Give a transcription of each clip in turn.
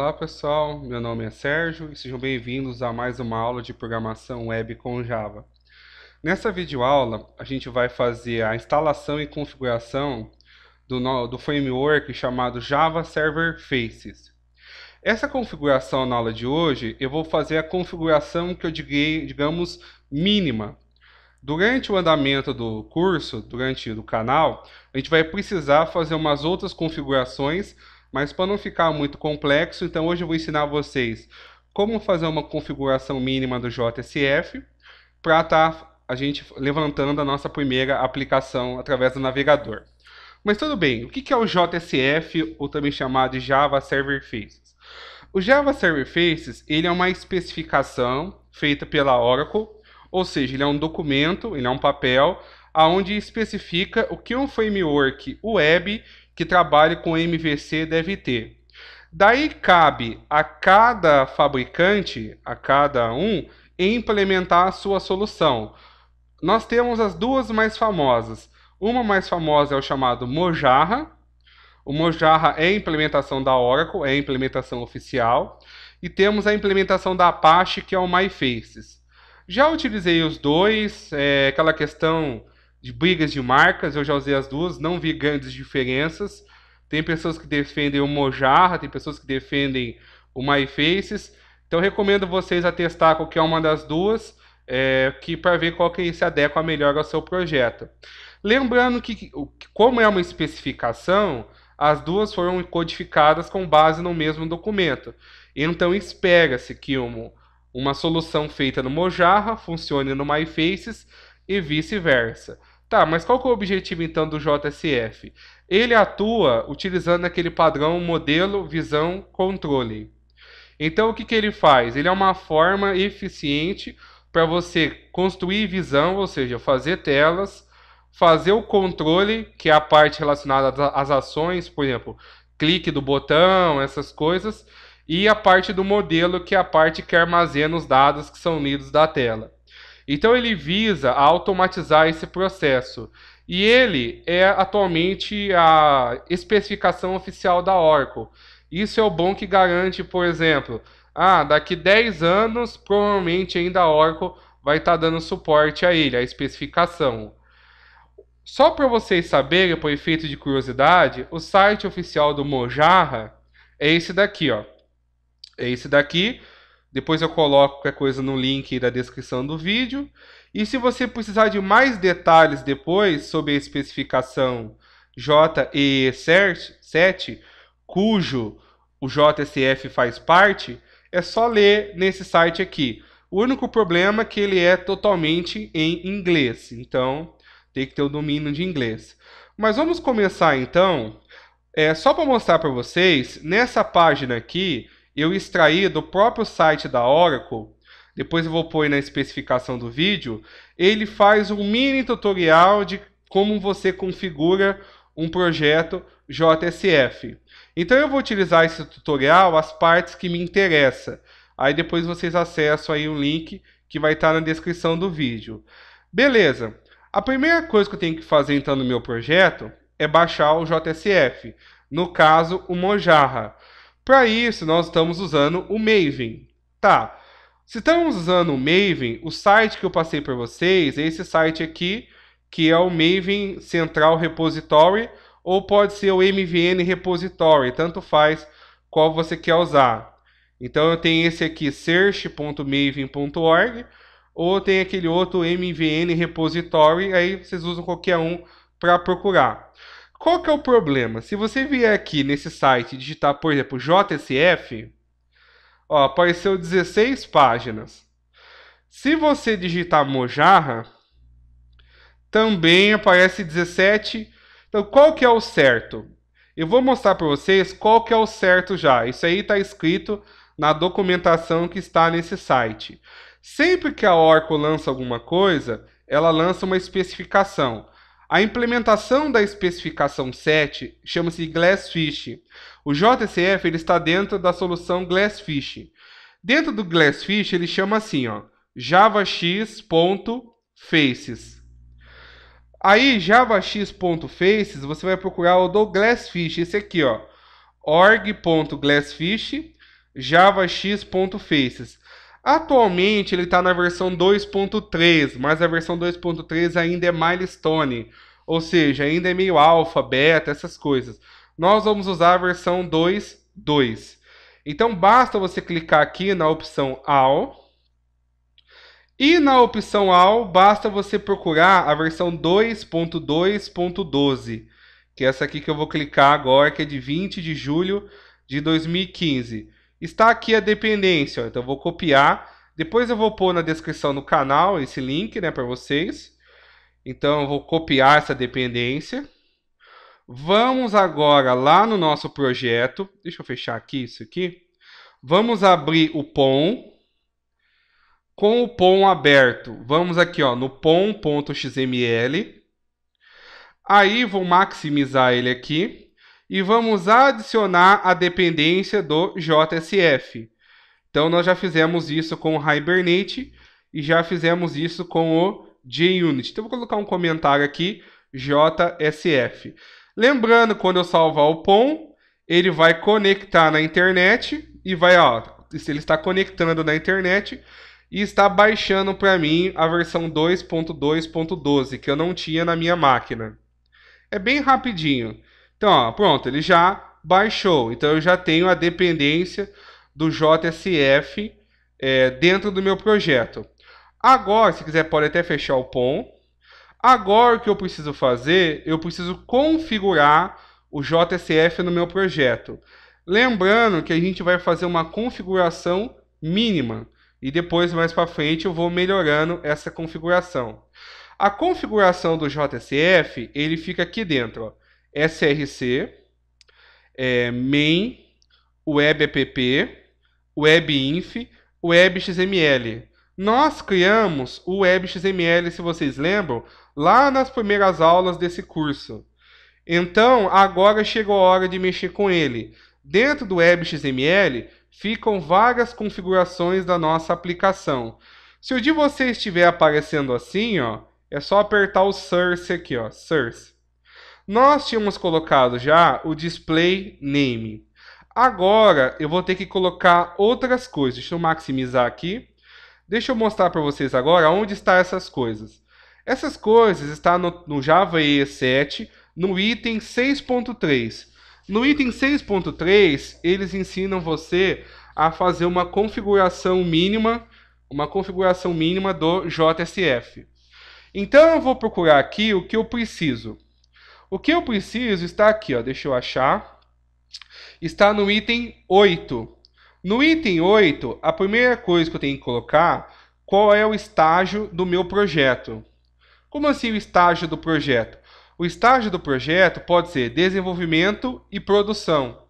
Olá pessoal, meu nome é Sérgio e sejam bem-vindos a mais uma aula de programação web com Java. Nessa videoaula, a gente vai fazer a instalação e configuração do, do framework chamado Java Server Faces. Essa configuração na aula de hoje, eu vou fazer a configuração que eu direi, digamos, mínima. Durante o andamento do curso, durante o canal, a gente vai precisar fazer umas outras configurações mas para não ficar muito complexo, então hoje eu vou ensinar vocês como fazer uma configuração mínima do JSF para estar tá a gente levantando a nossa primeira aplicação através do navegador. Mas tudo bem, o que é o JSF, ou também chamado de Java Server Faces? O Java Server Faces ele é uma especificação feita pela Oracle, ou seja, ele é um documento, ele é um papel, aonde especifica o que é um framework web que trabalhe com MVC deve ter. Daí cabe a cada fabricante, a cada um, implementar a sua solução. Nós temos as duas mais famosas. Uma mais famosa é o chamado Mojarra. O Mojarra é a implementação da Oracle, é a implementação oficial. E temos a implementação da Apache, que é o MyFaces. Já utilizei os dois, é, aquela questão de brigas de marcas, eu já usei as duas, não vi grandes diferenças. Tem pessoas que defendem o Mojarra, tem pessoas que defendem o MyFaces. Então recomendo vocês a testar qualquer uma das duas, é, que para ver qual que se adequa melhor ao seu projeto. Lembrando que como é uma especificação, as duas foram codificadas com base no mesmo documento. Então espera-se que uma, uma solução feita no Mojarra funcione no MyFaces e vice-versa. Tá, mas qual que é o objetivo então do JSF? Ele atua utilizando aquele padrão modelo, visão, controle. Então o que, que ele faz? Ele é uma forma eficiente para você construir visão, ou seja, fazer telas, fazer o controle, que é a parte relacionada às ações, por exemplo, clique do botão, essas coisas, e a parte do modelo, que é a parte que armazena os dados que são unidos da tela. Então ele visa automatizar esse processo. E ele é atualmente a especificação oficial da Oracle. Isso é o bom que garante, por exemplo, ah, daqui 10 anos, provavelmente ainda a Oracle vai estar tá dando suporte a ele, a especificação. Só para vocês saberem, por efeito de curiosidade, o site oficial do Mojarra é esse daqui, ó. É esse daqui, depois eu coloco qualquer coisa no link da descrição do vídeo. E se você precisar de mais detalhes depois sobre a especificação JEE7, cujo o JSF faz parte, é só ler nesse site aqui. O único problema é que ele é totalmente em inglês, então tem que ter o domínio de inglês. Mas vamos começar então. É, só para mostrar para vocês, nessa página aqui, eu extraí do próprio site da Oracle, depois eu vou pôr na especificação do vídeo, ele faz um mini tutorial de como você configura um projeto JSF. Então eu vou utilizar esse tutorial as partes que me interessam. Aí depois vocês acessam aí o um link que vai estar tá na descrição do vídeo. Beleza. A primeira coisa que eu tenho que fazer então no meu projeto é baixar o JSF, no caso o Mojarra. Para isso, nós estamos usando o Maven. Tá. Se estamos usando o Maven, o site que eu passei para vocês é esse site aqui, que é o Maven Central Repository, ou pode ser o MVN Repository, tanto faz qual você quer usar. Então eu tenho esse aqui, search.maven.org, ou tem aquele outro MVN Repository, aí vocês usam qualquer um para procurar. Qual que é o problema? Se você vier aqui nesse site e digitar, por exemplo, JSF, ó, apareceu 16 páginas. Se você digitar Mojarra, também aparece 17. Então, qual que é o certo? Eu vou mostrar para vocês qual que é o certo já. Isso aí está escrito na documentação que está nesse site. Sempre que a Oracle lança alguma coisa, ela lança uma especificação. A implementação da especificação 7 chama-se Glassfish. O JCF ele está dentro da solução Glassfish. Dentro do Glassfish ele chama assim, ó, javax.faces. Aí javax.faces você vai procurar o do Glassfish, esse aqui, ó, org.glassfish javax.faces. Atualmente ele está na versão 2.3, mas a versão 2.3 ainda é milestone, ou seja, ainda é meio alfa, beta, essas coisas. Nós vamos usar a versão 2.2. Então basta você clicar aqui na opção All. E na opção All, basta você procurar a versão 2.2.12, que é essa aqui que eu vou clicar agora, que é de 20 de julho de 2015. Está aqui a dependência, então eu vou copiar. Depois eu vou pôr na descrição do canal esse link né, para vocês. Então eu vou copiar essa dependência. Vamos agora lá no nosso projeto. Deixa eu fechar aqui isso aqui. Vamos abrir o POM. Com o POM aberto, vamos aqui ó, no pom.xml. Aí vou maximizar ele aqui e vamos adicionar a dependência do JSF. Então, nós já fizemos isso com o Hibernate e já fizemos isso com o JUnit. Então, vou colocar um comentário aqui, JSF. Lembrando, quando eu salvar o POM, ele vai conectar na internet e vai, ó, ele está conectando na internet e está baixando para mim a versão 2.2.12, que eu não tinha na minha máquina. É bem rapidinho. Então, ó, pronto, ele já baixou. Então, eu já tenho a dependência do JSF é, dentro do meu projeto. Agora, se quiser, pode até fechar o POM. Agora, o que eu preciso fazer? Eu preciso configurar o JSF no meu projeto. Lembrando que a gente vai fazer uma configuração mínima e depois mais para frente eu vou melhorando essa configuração. A configuração do JSF ele fica aqui dentro. Ó. SRC, é, main, webapp, webinf, webxml. Nós criamos o webxml, se vocês lembram, lá nas primeiras aulas desse curso. Então, agora chegou a hora de mexer com ele. Dentro do webxml ficam várias configurações da nossa aplicação. Se o de vocês estiver aparecendo assim, ó, é só apertar o source aqui, ó, source. Nós tínhamos colocado já o display name. Agora eu vou ter que colocar outras coisas. Deixa eu maximizar aqui. Deixa eu mostrar para vocês agora onde está essas coisas. Essas coisas estão no, no Java EE 7, no item 6.3. No item 6.3, eles ensinam você a fazer uma configuração mínima, uma configuração mínima do JSF. Então eu vou procurar aqui o que eu preciso. O que eu preciso está aqui, ó, deixa eu achar. Está no item 8. No item 8, a primeira coisa que eu tenho que colocar, qual é o estágio do meu projeto. Como assim o estágio do projeto? O estágio do projeto pode ser desenvolvimento e produção.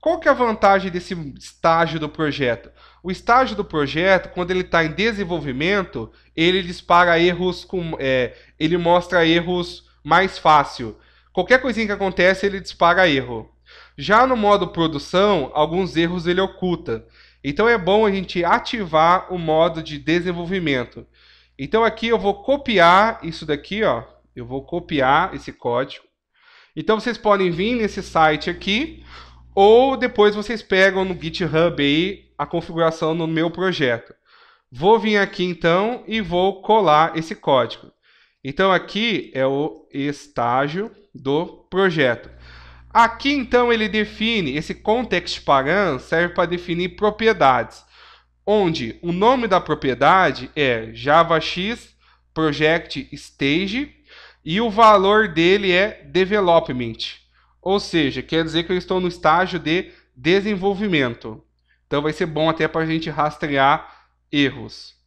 Qual que é a vantagem desse estágio do projeto? O estágio do projeto, quando ele está em desenvolvimento, ele dispara erros, com, é, ele mostra erros mais fácil. Qualquer coisinha que acontece, ele dispara erro. Já no modo produção, alguns erros ele oculta. Então é bom a gente ativar o modo de desenvolvimento. Então aqui eu vou copiar isso daqui, ó. Eu vou copiar esse código. Então vocês podem vir nesse site aqui, ou depois vocês pegam no GitHub aí a configuração no meu projeto. Vou vir aqui então e vou colar esse código. Então aqui é o estágio do projeto. Aqui então ele define, esse context param serve para definir propriedades, onde o nome da propriedade é JavaX Project Stage e o valor dele é development, ou seja, quer dizer que eu estou no estágio de desenvolvimento. Então vai ser bom até para a gente rastrear erros.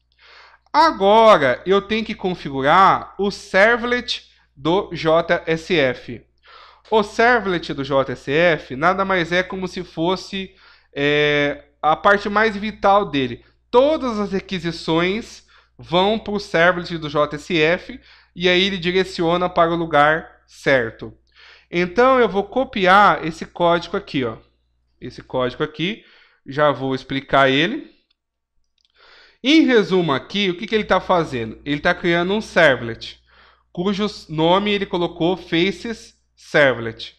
Agora eu tenho que configurar o servlet do JSF. O servlet do JSF nada mais é como se fosse é, a parte mais vital dele. Todas as requisições vão para o servlet do JSF e aí ele direciona para o lugar certo. Então eu vou copiar esse código aqui, ó. Esse código aqui, já vou explicar ele. Em resumo aqui, o que, que ele está fazendo? Ele está criando um servlet, cujo nome ele colocou faces servlet.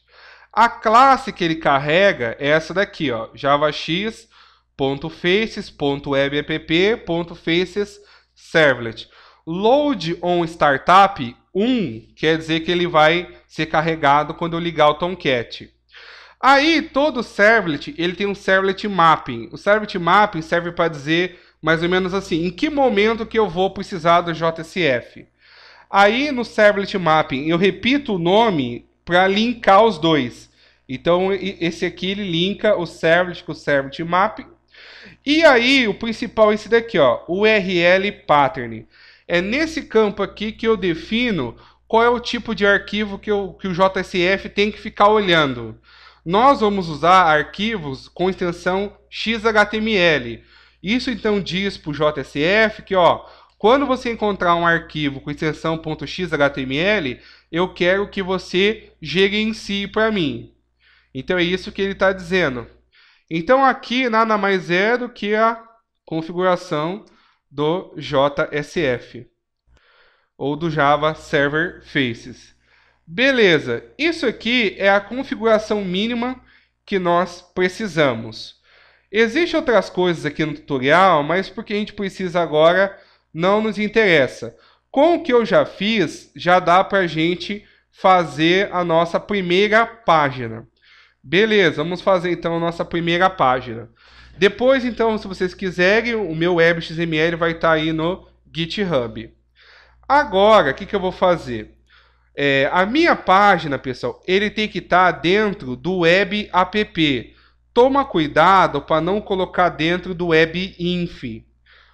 A classe que ele carrega é essa daqui, ó, javax.faces.webapp.faces servlet. Load on startup 1 quer dizer que ele vai ser carregado quando eu ligar o Tomcat. Aí todo servlet, ele tem um servlet mapping. O servlet mapping serve para dizer mais ou menos assim, em que momento que eu vou precisar do JSF? Aí no Servlet Mapping eu repito o nome para linkar os dois. Então esse aqui ele linka o Servlet com o Servlet Mapping. E aí o principal é esse daqui, ó, URL Pattern. É nesse campo aqui que eu defino qual é o tipo de arquivo que, eu, que o JSF tem que ficar olhando. Nós vamos usar arquivos com extensão XHTML. Isso então diz para o JSF que, ó, quando você encontrar um arquivo com extensão .xhtml, eu quero que você gerencie para mim. Então é isso que ele está dizendo. Então aqui nada mais é do que a configuração do JSF ou do Java Server Faces. Beleza, isso aqui é a configuração mínima que nós precisamos. Existem outras coisas aqui no tutorial, mas porque a gente precisa agora não nos interessa. Com o que eu já fiz, já dá para a gente fazer a nossa primeira página. Beleza, vamos fazer então a nossa primeira página. Depois, então, se vocês quiserem, o meu web.xml vai estar tá aí no GitHub. Agora, o que, que eu vou fazer? É, a minha página, pessoal, ele tem que estar tá dentro do web app toma cuidado para não colocar dentro do webinf.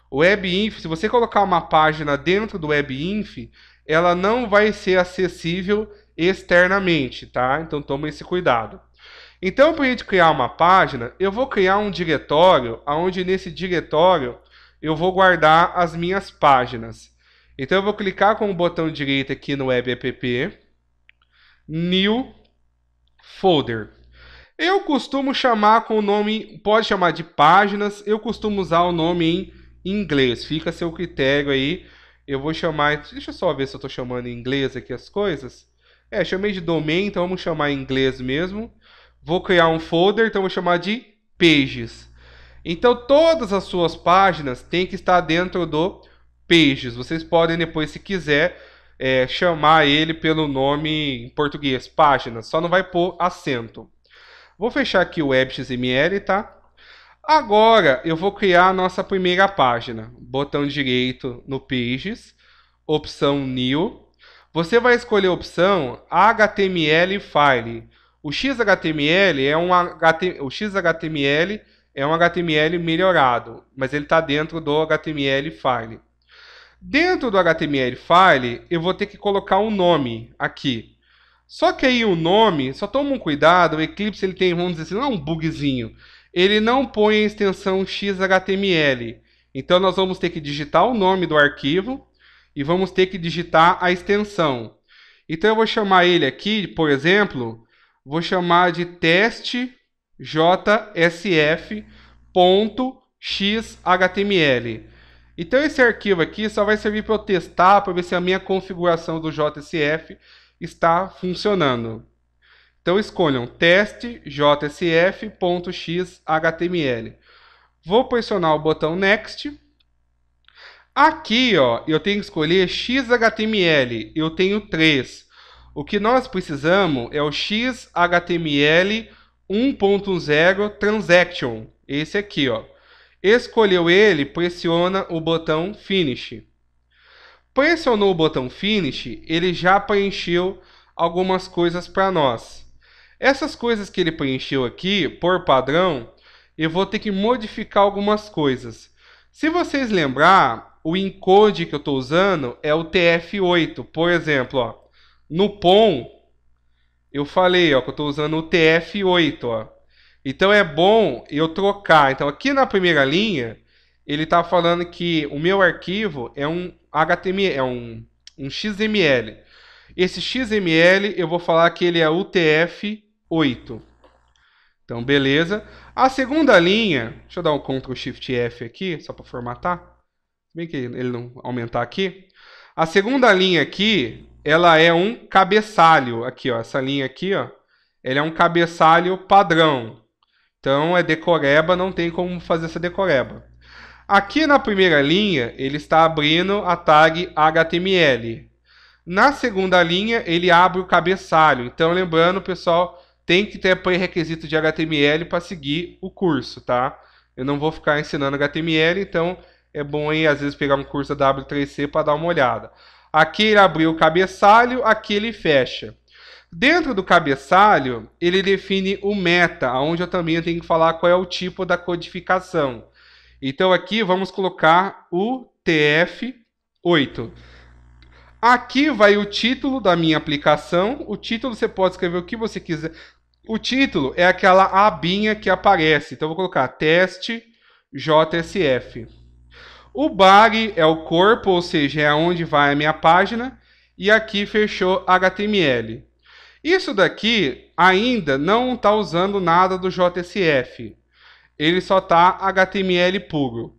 O webinf, se você colocar uma página dentro do webinf, ela não vai ser acessível externamente, tá? Então toma esse cuidado. Então, para a gente criar uma página, eu vou criar um diretório, onde nesse diretório eu vou guardar as minhas páginas. Então, eu vou clicar com o botão direito aqui no Web App, New Folder. Eu costumo chamar com o nome, pode chamar de páginas, eu costumo usar o nome em inglês, fica a seu critério aí. Eu vou chamar, deixa eu só ver se eu estou chamando em inglês aqui as coisas. É, chamei de domain, então vamos chamar em inglês mesmo. Vou criar um folder, então vou chamar de pages. Então todas as suas páginas têm que estar dentro do pages. Vocês podem depois, se quiser, é, chamar ele pelo nome em português, páginas. Só não vai pôr acento. Vou fechar aqui o web.xml, tá? Agora eu vou criar a nossa primeira página. Botão direito no Pages, opção New. Você vai escolher a opção HTML File. O XHTML é um HT... o XHTML é um HTML melhorado, mas ele está dentro do HTML file. Dentro do HTML file, eu vou ter que colocar um nome aqui. Só que aí o nome, só toma um cuidado, o Eclipse ele tem, vamos dizer assim, não é um bugzinho. Ele não põe a extensão XHTML. Então nós vamos ter que digitar o nome do arquivo e vamos ter que digitar a extensão. Então eu vou chamar ele aqui, por exemplo, vou chamar de testjsf.xhtml. Então esse arquivo aqui só vai servir para eu testar, para ver se é a minha configuração do JSF está funcionando. Então escolham teste jsf.xhtml. Vou pressionar o botão next. Aqui, ó, eu tenho que escolher xhtml. Eu tenho três. O que nós precisamos é o xhtml 1.0 transaction. Esse aqui, ó. Escolheu ele, pressiona o botão finish. Pressionou o botão Finish, ele já preencheu algumas coisas para nós. Essas coisas que ele preencheu aqui, por padrão, eu vou ter que modificar algumas coisas. Se vocês lembrar, o encode que eu estou usando é o TF8. Por exemplo, ó, no POM, eu falei ó, que eu estou usando o TF8. Ó. Então é bom eu trocar. Então aqui na primeira linha, ele está falando que o meu arquivo é um HTML, é um, um XML. Esse XML eu vou falar que ele é UTF-8. Então, beleza. A segunda linha, deixa eu dar um Ctrl Shift F aqui, só para formatar. Bem que ele não aumentar aqui. A segunda linha aqui, ela é um cabeçalho aqui, ó, essa linha aqui, ó. Ele é um cabeçalho padrão. Então é decoreba, não tem como fazer essa decoreba. Aqui na primeira linha, ele está abrindo a tag HTML. Na segunda linha, ele abre o cabeçalho. Então, lembrando, pessoal, tem que ter pré-requisito de HTML para seguir o curso, tá? Eu não vou ficar ensinando HTML, então é bom aí, às vezes, pegar um curso da W3C para dar uma olhada. Aqui ele abriu o cabeçalho, aqui ele fecha. Dentro do cabeçalho, ele define o meta, onde eu também tenho que falar qual é o tipo da codificação. Então aqui vamos colocar o TF8. Aqui vai o título da minha aplicação. O título você pode escrever o que você quiser. O título é aquela abinha que aparece. Então vou colocar teste JSF. O body é o corpo, ou seja, é onde vai a minha página. E aqui fechou HTML. Isso daqui ainda não está usando nada do JSF ele só tá HTML puro.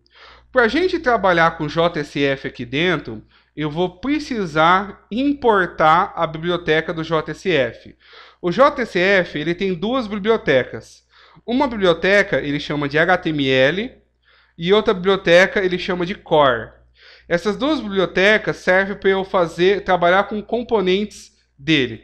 Para a gente trabalhar com JSF aqui dentro, eu vou precisar importar a biblioteca do JSF. O JSF ele tem duas bibliotecas. Uma biblioteca ele chama de HTML e outra biblioteca ele chama de Core. Essas duas bibliotecas servem para eu fazer trabalhar com componentes dele.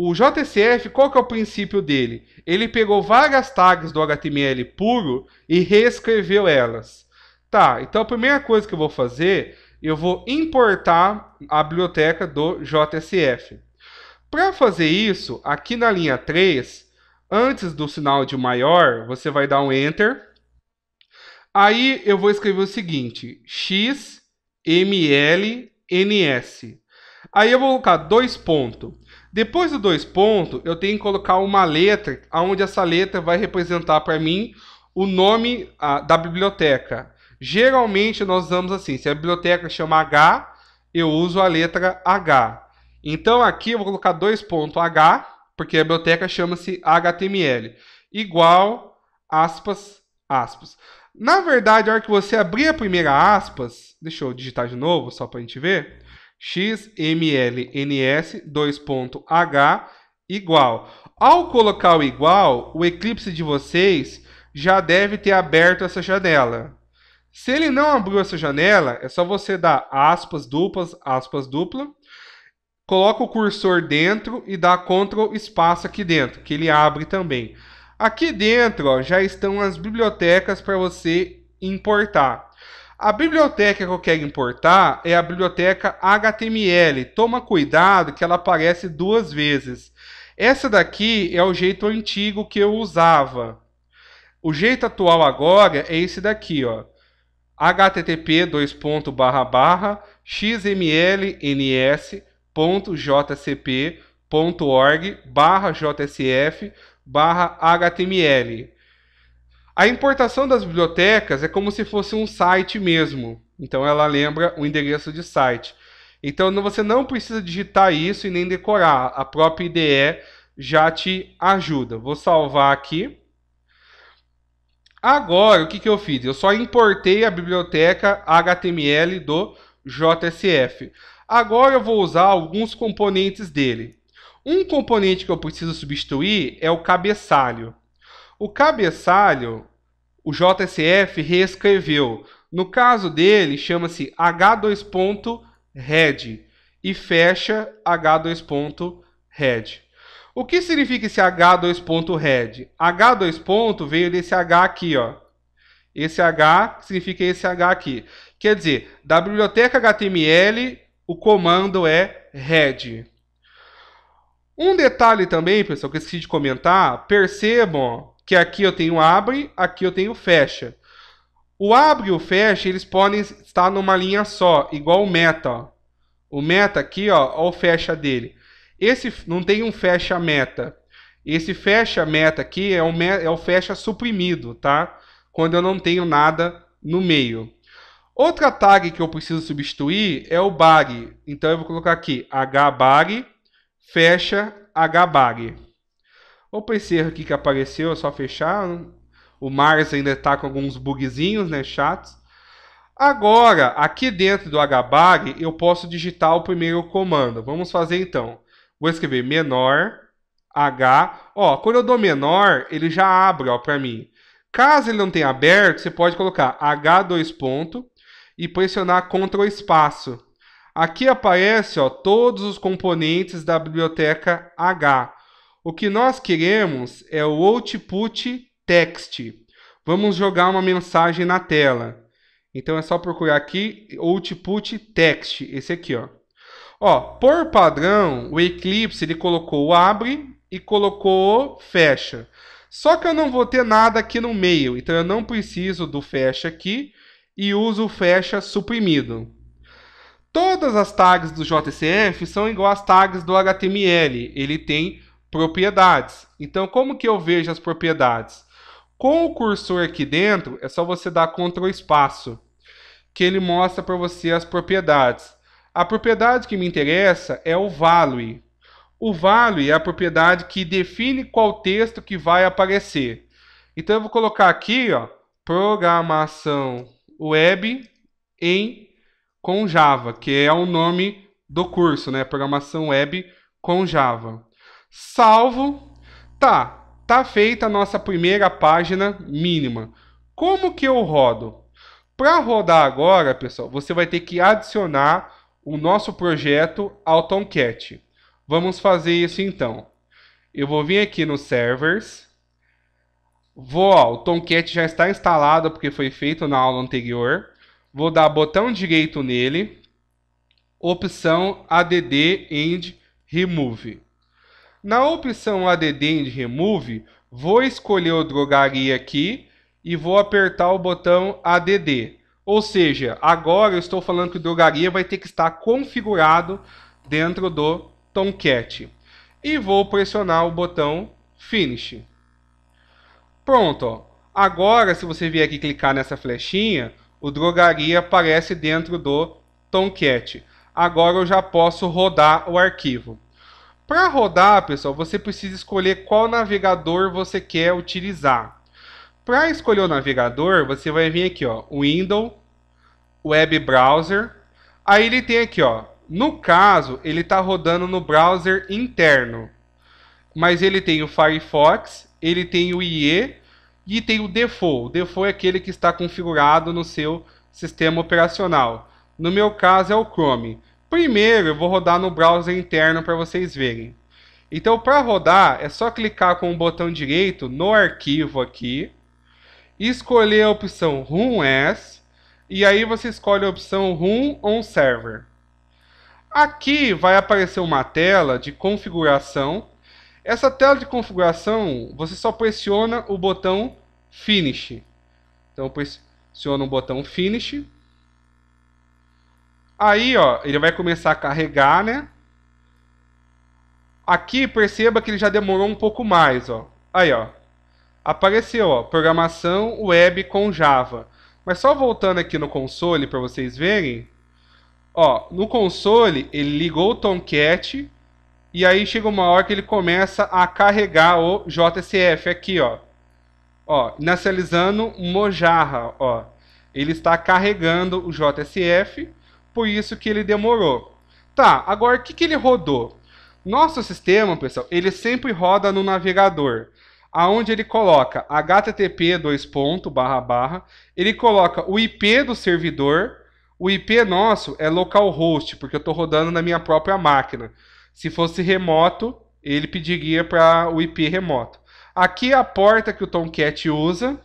O JSF, qual que é o princípio dele? Ele pegou várias tags do HTML puro e reescreveu elas. Tá, então a primeira coisa que eu vou fazer, eu vou importar a biblioteca do JSF. Para fazer isso, aqui na linha 3, antes do sinal de maior, você vai dar um Enter. Aí eu vou escrever o seguinte, xmlns. Aí eu vou colocar dois pontos. Depois do dois pontos, eu tenho que colocar uma letra, onde essa letra vai representar para mim o nome a, da biblioteca. Geralmente nós usamos assim, se a biblioteca chama H, eu uso a letra H. Então aqui eu vou colocar dois pontos H, porque a biblioteca chama-se HTML, igual, aspas, aspas. Na verdade, a hora que você abrir a primeira aspas, deixa eu digitar de novo só para a gente ver, xmlns 2.h igual. Ao colocar o igual, o Eclipse de vocês já deve ter aberto essa janela. Se ele não abriu essa janela, é só você dar aspas duplas, aspas dupla, coloca o cursor dentro e dá Ctrl espaço aqui dentro, que ele abre também. Aqui dentro ó, já estão as bibliotecas para você importar. A biblioteca que eu quero importar é a biblioteca HTML. Toma cuidado que ela aparece duas vezes. Essa daqui é o jeito antigo que eu usava. O jeito atual agora é esse daqui, ó. http dois ponto barra barra org barra jsf barra html. A importação das bibliotecas é como se fosse um site mesmo. Então ela lembra o endereço de site. Então você não precisa digitar isso e nem decorar. A própria IDE já te ajuda. Vou salvar aqui. Agora, o que, que eu fiz? Eu só importei a biblioteca HTML do JSF. Agora eu vou usar alguns componentes dele. Um componente que eu preciso substituir é o cabeçalho. O cabeçalho, o JSF reescreveu. No caso dele, chama-se H2.red e fecha H2.red. O que significa esse H2.red? H2. veio desse H aqui, ó. Esse H significa esse H aqui. Quer dizer, da biblioteca HTML, o comando é red. Um detalhe também, pessoal, que eu esqueci de comentar, percebam, ó que aqui eu tenho abre, aqui eu tenho fecha. O abre e o fecha, eles podem estar numa linha só, igual o meta. Ó. O meta aqui, ó, ó, o fecha dele. Esse não tem um fecha meta. Esse fecha meta aqui é o, é o fecha suprimido, tá? Quando eu não tenho nada no meio. Outra tag que eu preciso substituir é o bag. Então eu vou colocar aqui hbag fecha hbag. Opa, esse erro aqui que apareceu, é só fechar. Né? O Mars ainda está com alguns bugzinhos, né, chatos. Agora, aqui dentro do hbag, eu posso digitar o primeiro comando. Vamos fazer então. Vou escrever menor h. Ó, quando eu dou menor, ele já abre para mim. Caso ele não tenha aberto, você pode colocar h 2 ponto e pressionar Ctrl espaço. Aqui aparece ó, todos os componentes da biblioteca h. O que nós queremos é o output text. Vamos jogar uma mensagem na tela. Então é só procurar aqui output text, esse aqui, ó. Ó, por padrão, o Eclipse ele colocou abre e colocou fecha. Só que eu não vou ter nada aqui no meio, então eu não preciso do fecha aqui e uso o fecha suprimido. Todas as tags do JCF são igual às tags do HTML, ele tem propriedades. Então, como que eu vejo as propriedades? Com o cursor aqui dentro, é só você dar Ctrl espaço, que ele mostra para você as propriedades. A propriedade que me interessa é o value. O value é a propriedade que define qual texto que vai aparecer. Então, eu vou colocar aqui, ó, programação web em com Java, que é o nome do curso, né? Programação web com Java. Salvo. Tá, tá feita a nossa primeira página mínima. Como que eu rodo? Para rodar agora, pessoal, você vai ter que adicionar o nosso projeto ao Tomcat. Vamos fazer isso então. Eu vou vir aqui no Servers. Vou, ó, o Tomcat já está instalado porque foi feito na aula anterior. Vou dar botão direito nele. Opção ADD End Remove. Na opção ADD em Remove, vou escolher o drogaria aqui e vou apertar o botão ADD. Ou seja, agora eu estou falando que o drogaria vai ter que estar configurado dentro do Tomcat. E vou pressionar o botão Finish. Pronto. Ó. Agora, se você vier aqui clicar nessa flechinha, o drogaria aparece dentro do Tomcat. Agora eu já posso rodar o arquivo. Para rodar, pessoal, você precisa escolher qual navegador você quer utilizar. Para escolher o navegador, você vai vir aqui, ó, Windows, Web Browser. Aí ele tem aqui, ó, no caso, ele está rodando no browser interno. Mas ele tem o Firefox, ele tem o IE e tem o Default. O Default é aquele que está configurado no seu sistema operacional. No meu caso é o Chrome. Primeiro, eu vou rodar no browser interno para vocês verem. Então, para rodar, é só clicar com o botão direito no arquivo aqui, escolher a opção Run As, e aí você escolhe a opção Run On Server. Aqui vai aparecer uma tela de configuração. Essa tela de configuração, você só pressiona o botão Finish. Então, pressiona o botão Finish. Aí, ó, ele vai começar a carregar, né? Aqui, perceba que ele já demorou um pouco mais, ó. Aí, ó. Apareceu, ó, programação web com Java. Mas só voltando aqui no console para vocês verem, ó, no console ele ligou o Tomcat e aí chega uma hora que ele começa a carregar o JSF aqui, ó. Ó, inicializando Mojarra, ó. Ele está carregando o JSF por isso que ele demorou. Tá, agora o que, que ele rodou? Nosso sistema, pessoal, ele sempre roda no navegador, aonde ele coloca http dois ponto, barra, barra, ele coloca o IP do servidor, o IP nosso é localhost, porque eu estou rodando na minha própria máquina. Se fosse remoto, ele pediria para o IP remoto. Aqui é a porta que o Tomcat usa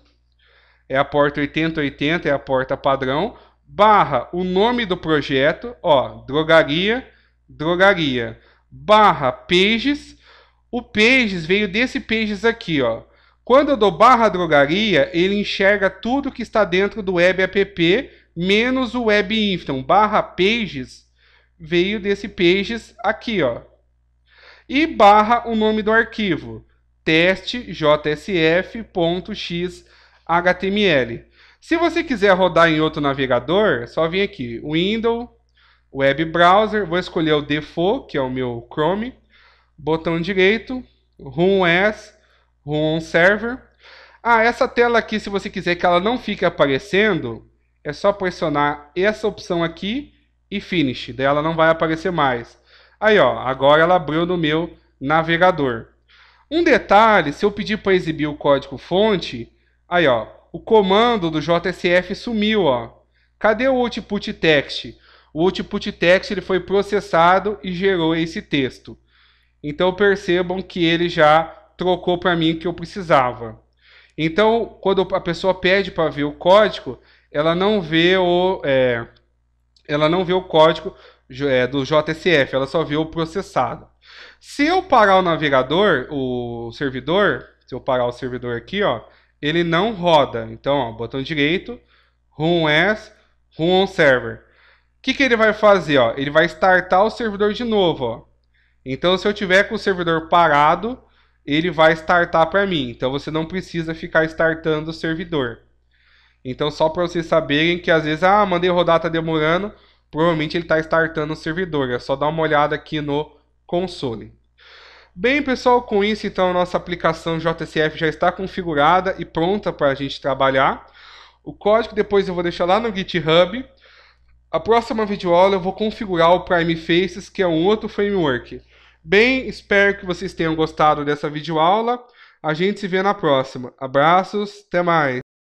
é a porta 8080, é a porta padrão barra o nome do projeto, ó, drogaria, drogaria, barra pages. O pages veio desse pages aqui, ó. Quando eu dou barra drogaria, ele enxerga tudo que está dentro do web app, menos o web inf. Então, barra pages veio desse pages aqui, ó. E barra o nome do arquivo, teste.jsf.xhtml. Se você quiser rodar em outro navegador, é só vem aqui, Windows, Web Browser, vou escolher o Default, que é o meu Chrome, botão direito, Run as, Run Server. Ah, essa tela aqui, se você quiser que ela não fique aparecendo, é só pressionar essa opção aqui e Finish, daí ela não vai aparecer mais. Aí, ó, agora ela abriu no meu navegador. Um detalhe, se eu pedir para exibir o código fonte, aí, ó, o comando do JSF sumiu, ó. Cadê o output text? O output text ele foi processado e gerou esse texto. Então percebam que ele já trocou para mim o que eu precisava. Então, quando a pessoa pede para ver o código, ela não vê o, é, ela não vê o código é, do JSF, ela só vê o processado. Se eu parar o navegador, o servidor, se eu parar o servidor aqui, ó, ele não roda. Então, ó, botão direito, run as, run on server. O que, que ele vai fazer? Ó? Ele vai startar o servidor de novo. Ó. Então, se eu tiver com o servidor parado, ele vai startar para mim. Então, você não precisa ficar startando o servidor. Então, só para vocês saberem que às vezes, ah, mandei rodar, tá demorando. Provavelmente ele está startando o servidor. É só dar uma olhada aqui no console. Bem, pessoal, com isso, então, a nossa aplicação JSF já está configurada e pronta para a gente trabalhar. O código depois eu vou deixar lá no GitHub. A próxima videoaula eu vou configurar o Prime Faces, que é um outro framework. Bem, espero que vocês tenham gostado dessa videoaula. A gente se vê na próxima. Abraços, até mais!